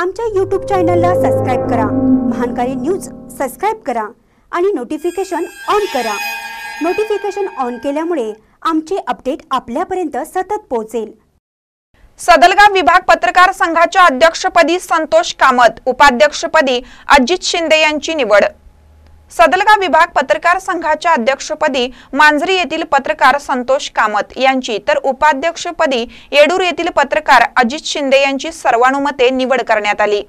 आमच्या यूट्यूब चॅनलला सबस्क्राईब करा महानकारी न्यूज सबस्क्राईब करा आणि नोटिफिकेशन ऑन करा नोटिफिकेशन ऑन केल्यामुळे आमचे अपडेट आपल्यापर्यंत सतत पोहोचेल सदलगाव विभाग पत्रकार संघाच्या अध्यक्षपदी संतोष कामत उपाध्यक्षपदी अजित शिंदे यांची निवड सदलगा विभाग पत्रकार संघाच्या अध्यक्षपदी मांजरी येथील पत्रकार संतोष कामत यांची तर उपाध्यक्षपदी येडूर येथील पत्रकार अजित शिंदे यांची सर्वानुमते निवड करण्यात आली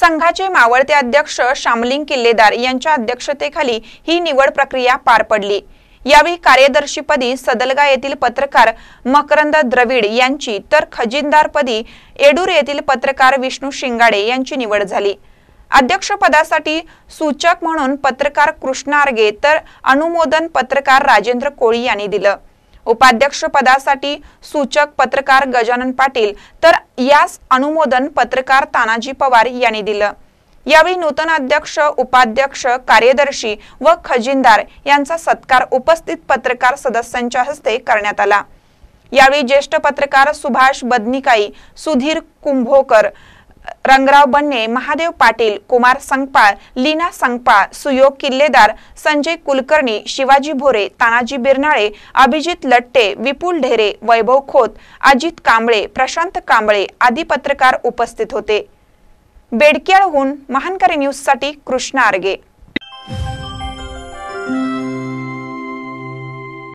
संघाचे मावळते अध्यक्ष शामलिंग किल्लेदार यांच्या अध्यक्षतेखाली ही निवड प्रक्रिया पार पडली यावेळी कार्यदर्शीपदी सदलगा येथील पत्रकार मकरंद द्रविड यांची तर खजिनदारपदी येडूर येथील पत्रकार विष्णू शिंगाडे यांची निवड झाली अध्यक्षपदासाठी सूचक म्हणून पत्रकार कृष्णा आर्गे तर अनुमोदन पत्रकार राजेंद्र कोळी यांनी दिलं उपाध्यक्ष पदासाठी सूचक पत्रकार गजानन पाटील तर यास अनुमोदन पत्रकार तानाजी पवार यांनी दिलं यावेळी नूतन अध्यक्ष उपाध्यक्ष कार्यदर्शी व खजिनदार यांचा सत्कार उपस्थित पत्रकार सदस्यांच्या हस्ते करण्यात आला यावेळी ज्येष्ठ पत्रकार सुभाष बदनिकाई सुधीर कुंभोकर रंगराव बन्ने महादेव पाटील कुमार संगपाळ लीना संगपाळ सुयोग किल्लेदार संजय कुलकर्णी शिवाजी भोरे तानाजी बिरनाळे अभिजित लट्टे विपुल ढेरे वैभव खोत अजित कांबळे प्रशांत कांबळे आदी पत्रकार उपस्थित होते बेडकियाळहून महानकरी न्यूजसाठी कृष्णा आर्गे